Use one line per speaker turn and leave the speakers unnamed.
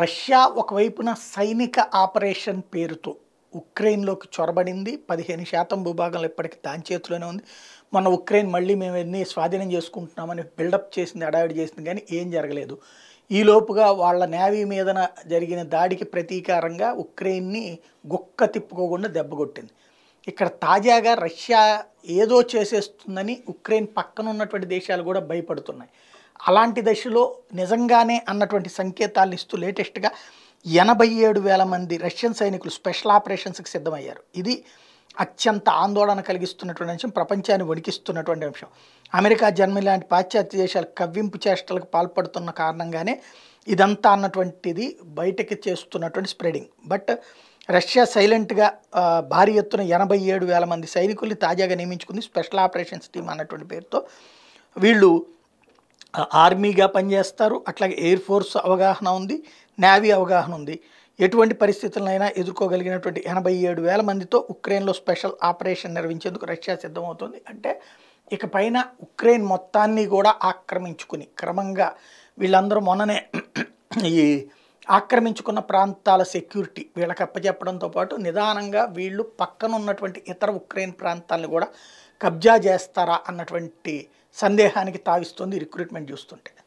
Russia ఒకవైపున సైనిక operation పేరుతో ఉక్రెయిన్లోకి చొరబడింది పదిహేను శాతం భూభాగంలో ఇప్పటికీ దాని చేతిలోనే ఉంది మన ఉక్రెయిన్ మళ్ళీ మేము ఎన్ని స్వాధీనం చేసుకుంటున్నామని బిల్డప్ చేసింది అడావిడి చేసింది కానీ ఏం జరగలేదు ఈలోపుగా వాళ్ళ నేవీ మీదన జరిగిన దాడికి ప్రతీకారంగా ఉక్రెయిన్ని గుక్క తిప్పుకోకుండా దెబ్బ కొట్టింది ఇక్కడ తాజాగా రష్యా ఏదో చేసేస్తుందని ఉక్రెయిన్ పక్కన ఉన్నటువంటి దేశాలు కూడా భయపడుతున్నాయి అలాంటి దశలో నిజంగానే అన్నటువంటి సంకేతాలను ఇస్తూ లేటెస్ట్గా ఎనభై ఏడు వేల మంది రష్యన్ సైనికులు స్పెషల్ ఆపరేషన్స్కి సిద్ధమయ్యారు ఇది అత్యంత ఆందోళన కలిగిస్తున్నటువంటి అంశం ప్రపంచాన్ని వణికిస్తున్నటువంటి అంశం అమెరికా జర్మనీ లాంటి పాశ్చాత్య దేశాలు కవ్వింపు చేష్టలకు పాల్పడుతున్న కారణంగానే ఇదంతా అన్నటువంటిది బయటకి చేస్తున్నటువంటి స్ప్రెడింగ్ బట్ రష్యా సైలెంట్గా భారీ ఎత్తున ఎనభై ఏడు వేల మంది సైనికుల్ని తాజాగా నియమించుకుంది స్పెషల్ ఆపరేషన్స్ టీమ్ అన్నటువంటి పేరుతో వీళ్ళు ఆర్మీగా పనిచేస్తారు అట్లాగే ఎయిర్ ఫోర్స్ అవగాహన ఉంది నేవీ అవగాహన ఉంది ఎటువంటి పరిస్థితులైనా ఎదుర్కోగలిగినటువంటి ఎనభై ఏడు వేల మందితో ఉక్రెయిన్లో స్పెషల్ ఆపరేషన్ నిర్వహించేందుకు రష్యా సిద్ధమవుతుంది అంటే ఇకపైన ఉక్రెయిన్ మొత్తాన్ని కూడా ఆక్రమించుకుని క్రమంగా వీళ్ళందరూ మొన్ననే ఈ ఆక్రమించుకున్న ప్రాంతాల సెక్యూరిటీ వీళ్ళకి అప్పచెప్పడంతో పాటు నిదానంగా వీళ్ళు పక్కన ఉన్నటువంటి ఇతర ఉక్రెయిన్ ప్రాంతాలను కూడా కబ్జా చేస్తారా అన్నటువంటి సందేహానికి తావిస్తుంది రిక్రూట్మెంట్ చూస్తుంటే